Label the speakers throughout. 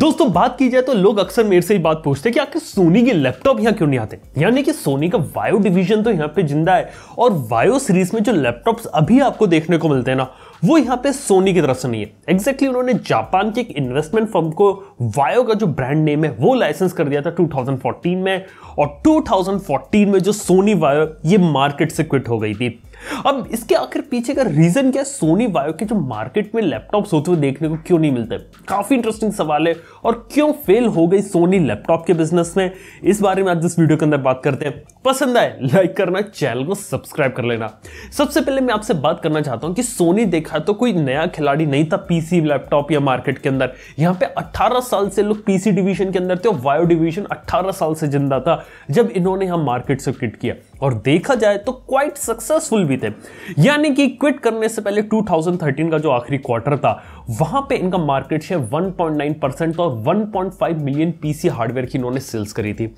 Speaker 1: दोस्तों बात की जाए तो लोग अक्सर मेरे से ही बात पूछते हैं कि आखिर सोनी के लैपटॉप यहाँ क्यों नहीं आते यानी कि सोनी का वायो डिवीजन तो यहाँ पे जिंदा है और वायो सीरीज में जो लैपटॉप्स अभी आपको देखने को मिलते हैं ना वो यहाँ पे सोनी की तरफ से नहीं है एग्जैक्टली exactly उन्होंने जापान के एक इन्वेस्टमेंट फर्म को वायो का जो ब्रांड नेम है वो लाइसेंस कर दिया था 2014 में और 2014 में जो सोनी वायो ये मार्केट से क्विट हो गई थी अब इसके आखिर पीछे का रीजन क्या है सोनी वायो के जो मार्केट में लैपटॉप्स होते हुए देखने को क्यों नहीं मिलते काफी इंटरेस्टिंग सवाल है और क्यों फेल हो गई सोनी लैपटॉप के बिजनेस में इस बारे में आज इस वीडियो के अंदर बात करते हैं पसंद आए लाइक करना चैनल को सब्सक्राइब कर लेना सबसे पहले मैं आपसे बात करना चाहता हूं कि सोनी देखा तो कोई नया खिलाड़ी नहीं था पीसी लैपटॉप या मार्केट के अंदर यहां पे 18 साल से लोग पीसी डिवीजन के अंदर थे वायो डिवीजन 18 साल से जिंदा था जब इन्होंने यहां मार्केट से किट किया और देखा जाए तो क्वाइट सक्सेसफुल भी थे यानी कि क्विट करने से पहले 2013 का जो आखिरी क्वार्टर था वहां पे इनका मार्केट शेयर 1.9 परसेंट और 1.5 मिलियन पीसी हार्डवेयर की इन्होंने सेल्स करी थी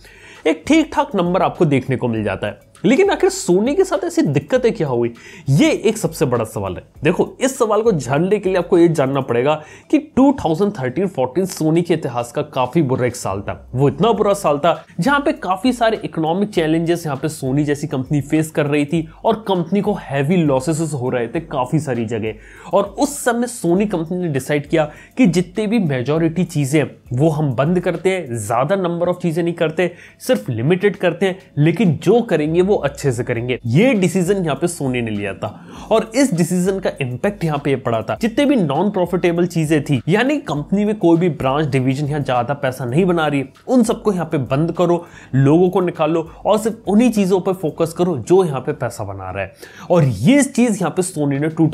Speaker 1: एक ठीक ठाक नंबर आपको देखने को मिल जाता है लेकिन आखिर सोनी के साथ ऐसी दिक्कतें क्या हुई ये एक सबसे बड़ा सवाल है देखो इस सवाल को जानने के लिए आपको ये जानना पड़ेगा कि 2013-14 सोनी के इतिहास का काफी बुरा एक साल था वो इतना बुरा साल था जहां पे काफी सारे इकोनॉमिक चैलेंजेस यहाँ पे सोनी जैसी कंपनी फेस कर रही थी और कंपनी को हैवी लॉसेस हो रहे थे काफी सारी जगह और उस समय सोनी कंपनी ने डिसाइड किया कि जितने भी मेजोरिटी चीजें वो हम बंद करते हैं ज्यादा नंबर ऑफ चीजें नहीं करते सिर्फ लिमिटेड करते हैं लेकिन जो करेंगे वो वो अच्छे से करेंगे ये डिसीजन यहाँ पे सोनी ने लिया था और इस डिसीजन का इम्पैक्ट यहाँ पे पड़ा था जितने भी नॉन प्रॉफिटेबल चीजें थी यानी कंपनी में कोई भी ब्रांच डिवीजन यहाँ ज्यादा पैसा नहीं बना रही उन सबको यहाँ पे बंद करो लोगों को निकालो और सिर्फ उन्हीं चीजों पर फोकस करो जो यहाँ पे पैसा बना रहा है और ये चीज यहाँ पे सोनी ने टू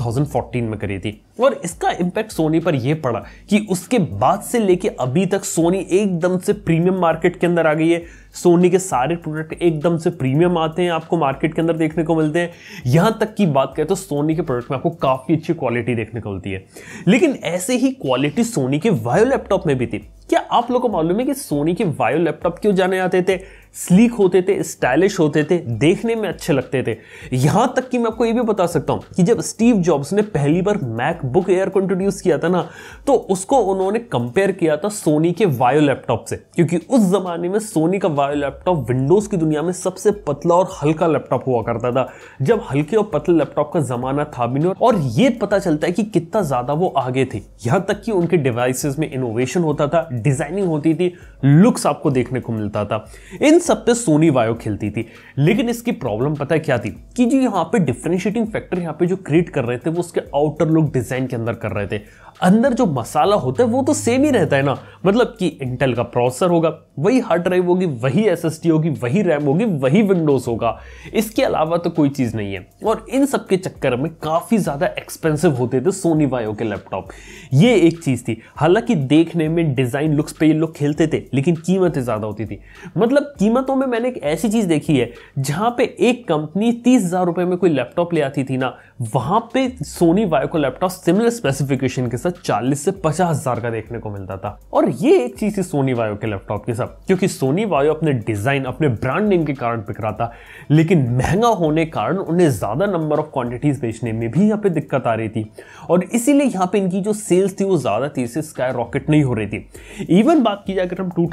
Speaker 1: में करी थी और इसका इम्पैक्ट सोनी पर यह पड़ा कि उसके बाद से लेके अभी तक सोनी एकदम से प्रीमियम मार्केट के अंदर आ गई है सोनी के सारे प्रोडक्ट एकदम से प्रीमियम आते हैं आपको मार्केट के अंदर देखने को मिलते हैं यहां तक की बात करें तो सोनी के प्रोडक्ट में आपको काफ़ी अच्छी क्वालिटी देखने को मिलती है लेकिन ऐसे ही क्वालिटी सोनी के वायो लैपटॉप में भी थी क्या आप लोग को मालूम है कि सोनी के वायो लैपटॉप क्यों जाने आते थे स्लीक होते थे स्टाइलिश होते थे देखने में अच्छे लगते थे यहां तक कि मैं आपको ये भी बता सकता हूं कि जब स्टीव जॉब्स ने पहली बार मैकबुक एयर को इंट्रोड्यूस किया था ना तो उसको उन्होंने कंपेयर किया था सोनी के वायो लैपटॉप से क्योंकि उस जमाने में सोनी का वायो लैपटॉप विंडोज की दुनिया में सबसे पतला और हल्का लैपटॉप हुआ करता था जब हल्के और पतले लैपटॉप का जमाना था भी नहीं और ये पता चलता है कि कितना ज्यादा वो आगे थे यहाँ तक कि उनके डिवाइसेस में इनोवेशन होता था डिजाइनिंग होती थी लुक्स आपको देखने को मिलता था इन सब पे सोनी वायो खेलती थी लेकिन इसकी प्रॉब्लम पता है क्या थी कि जो यहाँ पे डिफ्रेंशिएटिंग फैक्टर यहाँ पे जो क्रिएट कर रहे थे वो उसके आउटर लुक डिजाइन के अंदर कर रहे थे अंदर जो मसाला होता है वो तो सेम ही रहता है ना मतलब कि इंटेल का प्रोसेसर होगा वही हार्ड ड्राइव होगी वही एस होगी वही रैम होगी वही विंडोज होगा इसके अलावा तो कोई चीज़ नहीं है और इन सब के चक्कर में काफ़ी ज़्यादा एक्सपेंसिव होते थे सोनी वायो के लैपटॉप ये एक चीज़ थी हालांकि देखने में डिज़ाइन लुक्स पे ये लोग खेलते थे लेकिन कीमतें ज़्यादा होती थी मतलब कीमतों में मैंने एक ऐसी चीज़ देखी है जहाँ पे एक कंपनी तीस हज़ार रुपये में कोई लैपटॉप ले आती थी ना वहाँ पे सोनी वायो का लैपटॉप सिमिलर स्पेसिफिकेशन के साथ ऐसा 40 से पचास हजार का देखने को मिलता था और ये एक चीज थी सोनी वायो के लैपटॉप के साथ क्योंकि सोनी वायो अपने डिजाइन अपने ब्रांड नेम के कारण बिक रहा था लेकिन महंगा होने के कारण उन्हें ज्यादा नंबर ऑफ क्वांटिटीज बेचने में भी यहाँ पे दिक्कत आ रही थी और इसीलिए यहाँ पे इनकी जो सेल्स थी वो ज्यादा तेजी से स्काई रॉकेट नहीं हो रही थी इवन बात की जाए अगर हम टू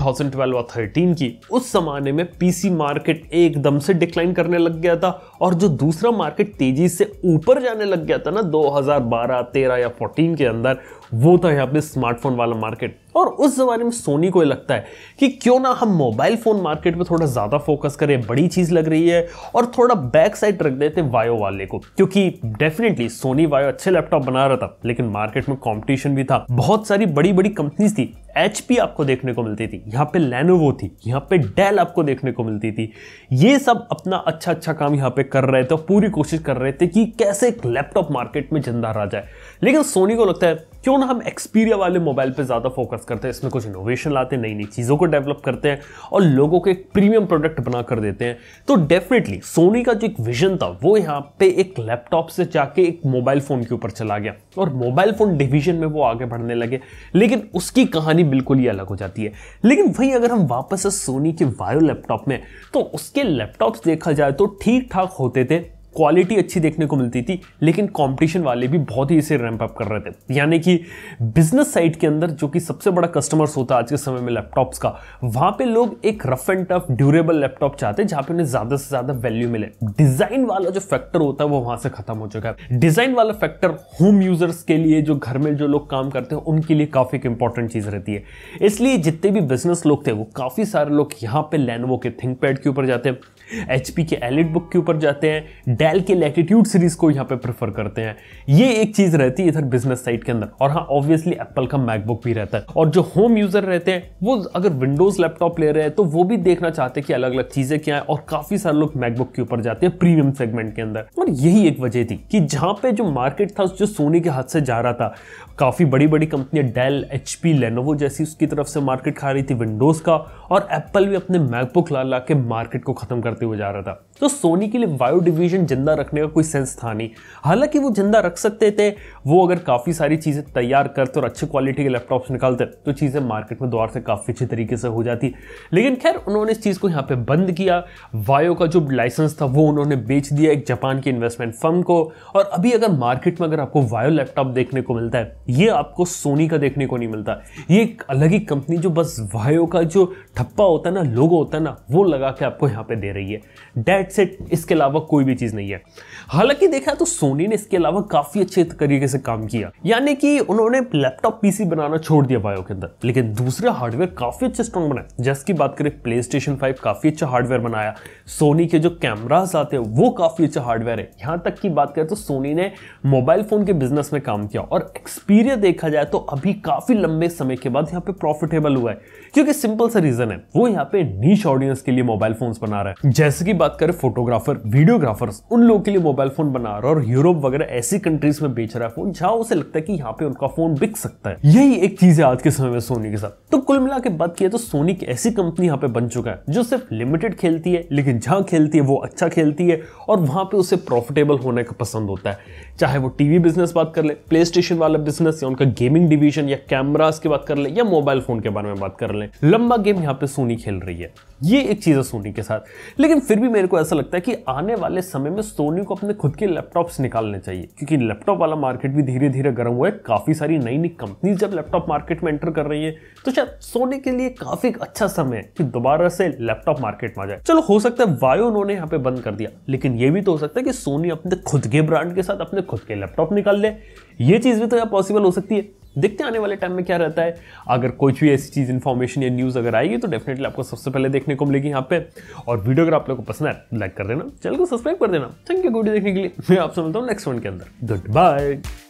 Speaker 1: और थर्टीन की उस जमाने में पीसी मार्केट एकदम से डिक्लाइन करने लग गया था और जो दूसरा मार्केट तेजी से ऊपर जाने लग गया था ना 2012 13 या 14 के अंदर वो था यहाँ पे स्मार्टफोन वाला मार्केट और उस जमाने में सोनी को लगता है कि क्यों ना हम मोबाइल फ़ोन मार्केट पे थोड़ा ज़्यादा फोकस करें बड़ी चीज़ लग रही है और थोड़ा बैक साइड रख देते वायो वाले को क्योंकि डेफिनेटली सोनी वायो अच्छे लैपटॉप बना रहा था लेकिन मार्केट में कॉम्पिटिशन भी था बहुत सारी बड़ी बड़ी कंपनीज थी एच आपको देखने को मिलती थी यहाँ पे लेनोवो थी यहाँ पे डेल आपको देखने को मिलती थी ये सब अपना अच्छा अच्छा काम यहाँ पे कर रहे थे पूरी कोशिश कर रहे थे कि कैसे एक लैपटॉप मार्केट में जिंदा रह जाए लेकिन सोनी को लगता है क्यों ना हम एक्सपीरिया वाले मोबाइल पे ज़्यादा फोकस करते हैं इसमें कुछ इनोवेशन लाते हैं नई नई चीज़ों को डेवलप करते हैं और लोगों को एक प्रीमियम प्रोडक्ट बना कर देते हैं तो डेफिनेटली सोनी का जो एक विजन था वो यहाँ पे एक लैपटॉप से जाके एक मोबाइल फ़ोन के ऊपर चला गया और मोबाइल फ़ोन डिवीजन में वो आगे बढ़ने लगे लेकिन उसकी कहानी बिल्कुल ही अलग हो जाती है लेकिन वही अगर हम वापस सोनी के वायो लैपटॉप में तो उसके लैपटॉप्स देखा जाए तो ठीक ठाक होते थे क्वालिटी अच्छी देखने को मिलती थी लेकिन कंपटीशन वाले भी बहुत ही इसे रैंप अप कर रहे थे यानी कि बिजनेस साइड के अंदर जो कि सबसे बड़ा कस्टमर्स होता है आज के समय में लैपटॉप्स का वहाँ पे लोग एक rough and tough durable laptop चाहते हैं जहाँ पे उन्हें ज़्यादा से ज़्यादा वैल्यू मिले डिज़ाइन वाला जो फैक्टर होता है वो वहाँ से खत्म हो चुका है डिज़ाइन वाला फैक्टर होम यूजर्स के लिए जो घर में जो लोग काम करते हैं उनके लिए काफ़ी एक इंपॉर्टेंट चीज़ रहती है इसलिए जितने भी बिजनेस लोग थे वो काफ़ी सारे लोग यहाँ पे लेनवो के थिंक पैड के ऊपर जाते हैं एच के एलिट बुक के ऊपर जाते हैं डेल के लेटीट्यूड सीरीज को यहाँ पे प्रेफर करते हैं ये एक चीज़ रहती है इधर बिजनेस साइट के अंदर और हाँ ऑब्वियसली एप्पल का मैकबुक भी रहता है और जो होम यूज़र रहते हैं वो अगर विंडोज़ लैपटॉप ले रहे हैं तो वो भी देखना चाहते हैं कि अलग अलग चीज़ें क्या है और काफ़ी सारे लोग मैकबुक के ऊपर जाते हैं प्रीमियम सेगमेंट के अंदर और यही एक वजह थी कि जहाँ पे जो मार्केट था जो सोनी के हाथ से जा रहा था काफ़ी बड़ी बड़ी कंपनियां डेल एच पी लेनोवो जैसी उसकी तरफ से मार्केट खा रही थी विंडोज़ का और एप्पल भी अपने मैकबुक ला ला के मार्केट को ख़त्म कर करते हुए जा रहा था तो सोनी के लिए वायु डिवीजन जिंदा रखने का कोई सेंस था नहीं हालांकि वो जिंदा रख सकते थे वो अगर काफ़ी सारी चीज़ें तैयार करते और अच्छी क्वालिटी के लैपटॉप्स निकालते तो चीज़ें मार्केट में दोबारा से काफ़ी अच्छे तरीके से हो जाती लेकिन खैर उन्होंने इस चीज़ को यहाँ पर बंद किया वायो का जो लाइसेंस था वो उन्होंने बेच दिया एक जापान की इन्वेस्टमेंट फर्म को और अभी अगर मार्केट में अगर आपको वायो लैपटॉप देखने को मिलता है ये आपको सोनी का देखने को नहीं मिलता ये एक अलग ही कंपनी जो बस वायो का जो ठप्पा होता है ना लोगो होता है ना वो लगा के आपको यहाँ पर दे रही है रही है डेट सेट इसके अलावा कोई भी चीज़ नहीं है हालांकि देखा तो सोनी ने इसके अलावा काफ़ी अच्छे तरीके से काम किया यानी कि उन्होंने लैपटॉप पीसी बनाना छोड़ दिया बायो के अंदर लेकिन दूसरे हार्डवेयर काफ़ी अच्छे स्ट्रॉन्ग बनाए जैसे की बात करें प्ले स्टेशन काफ़ी अच्छा हार्डवेयर बनाया सोनी के जो कैमराज आते हैं वो काफ़ी अच्छा हार्डवेयर है यहाँ तक की बात करें तो सोनी ने मोबाइल फ़ोन के बिजनेस में काम किया और एक्सपीरियंस देखा जाए तो अभी काफ़ी लंबे समय के बाद यहाँ पे प्रॉफिटेबल हुआ है क्योंकि सिंपल सा रीज़न है वो यहाँ पे नीच ऑडियंस के लिए मोबाइल फोन्स बना रहा है जैसे कि बात करें फोटोग्राफर वीडियोग्राफर्स उन लोगों के लिए मोबाइल फोन बना रहा है और यूरोप वगैरह ऐसी कंट्रीज में बेच रहा है फोन जहां उसे लगता है कि यहाँ पे उनका फोन बिक सकता है यही एक चीज है आज के समय में सोनी के साथ तो कुल मिला के बात किया तो सोनी की ऐसी कंपनी यहाँ पे बन चुका है जो सिर्फ लिमिटेड खेलती है लेकिन जहाँ खेलती है वो अच्छा खेलती है और वहां पे उसे प्रॉफिटेबल होने का पसंद होता है चाहे वो टीवी बिजनेस बात कर ले प्ले स्टेशन वाला बिजनेस या उनका गेमिंग डिवीजन या कैमराज की बात कर ले या मोबाइल फोन के बारे में बात कर ले लंबा गेम यहाँ पे सोनी खेल रही है ये एक चीज है सोनी के साथ लेकिन फिर भी मेरे को ऐसा लगता है कि आने वाले समय में सोनी को अपने खुद के लैपटॉप्स निकालने चाहिए क्योंकि लैपटॉप वाला मार्केट भी धीरे धीरे गर्म हुआ है काफ़ी सारी नई नई कंपनीज जब लैपटॉप मार्केट में एंटर कर रही है तो शायद सोनी के लिए काफ़ी अच्छा समय है कि दोबारा से लैपटॉप मार्केट में आ जाए चलो हो सकता है वायो उन्होंने यहाँ पे बंद कर दिया लेकिन ये भी तो हो सकता है कि सोनी अपने खुद के ब्रांड के साथ अपने खुद के लैपटॉप निकाल ले ये चीज़ भी तो यहाँ पॉसिबल हो सकती है देखते आने वाले टाइम में क्या रहता है अगर कोई भी ऐसी चीज़ इन्फॉर्मेशन या न्यूज़ अगर आएगी तो डेफिनेटली आपको सबसे पहले देखने को मिलेगी यहाँ पे और वीडियो अगर आप लोग को पसंद आए लाइक तो कर देना चैनल को सब्सक्राइब कर देना थैंक यू वीडियो देखने के लिए मैं आपसे मिलता हूँ नेक्स्ट वन के अंदर गुड बाय